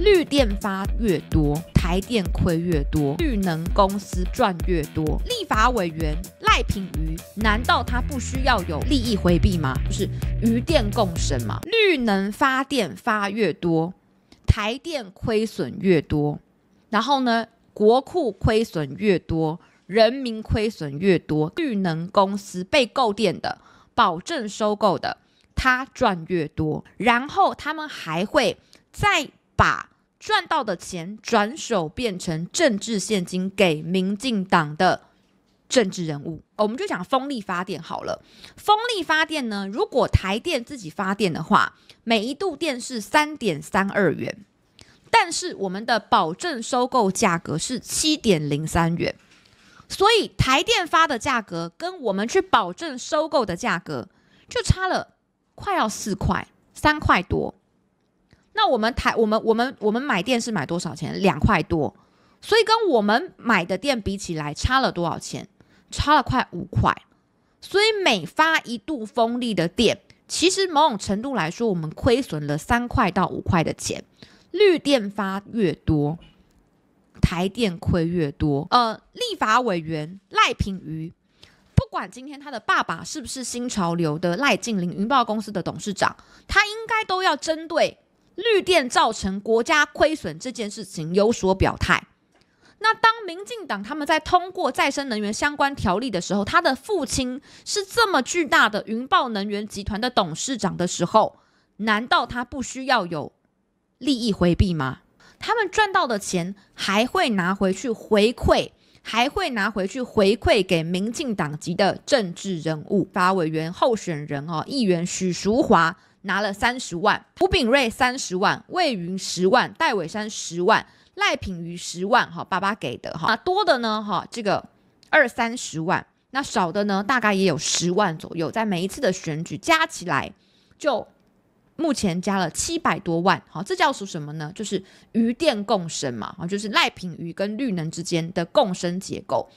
绿电发越多，台电亏越多，绿能公司赚越多。立法委员赖品瑜，难道他不需要有利益回避吗？就是余电共生嘛。绿能发电发越多，台电亏损越多，然后呢，国库亏损越多，人民亏损越多。绿能公司被购电的，保证收购的，他赚越多，然后他们还会再把。赚到的钱转手变成政治现金，给民进党的政治人物。我们就讲风力发电好了。风力发电呢，如果台电自己发电的话，每一度电是三点三二元，但是我们的保证收购价格是七点零三元，所以台电发的价格跟我们去保证收购的价格就差了，快要四块，三块多。那我们台我们我们我们买电是买多少钱？两块多，所以跟我们买的电比起来，差了多少钱？差了快五块。所以每发一度风力的电，其实某种程度来说，我们亏损了三块到五块的钱。绿电发越多，台电亏越多。呃，立法委员赖品瑜，不管今天他的爸爸是不是新潮流的赖静林云豹公司的董事长，他应该都要针对。绿电造成国家亏损这件事情有所表态。那当民进党他们在通过再生能源相关条例的时候，他的父亲是这么巨大的云豹能源集团的董事长的时候，难道他不需要有利益回避吗？他们赚到的钱还会拿回去回馈，还会拿回去回馈给民进党籍的政治人物、法委员候选人、哦，议员许淑华。拿了三十万，胡炳瑞三十万，魏云十万，戴伟山十万，赖品瑜十万，哈，爸爸给的哈，那多的呢，哈，这个二三十万，那少的呢，大概也有十万左右，在每一次的选举加起来，就目前加了七百多万，好，这叫什么？呢，就是鱼电共生嘛，啊，就是赖品瑜跟绿能之间的共生结构。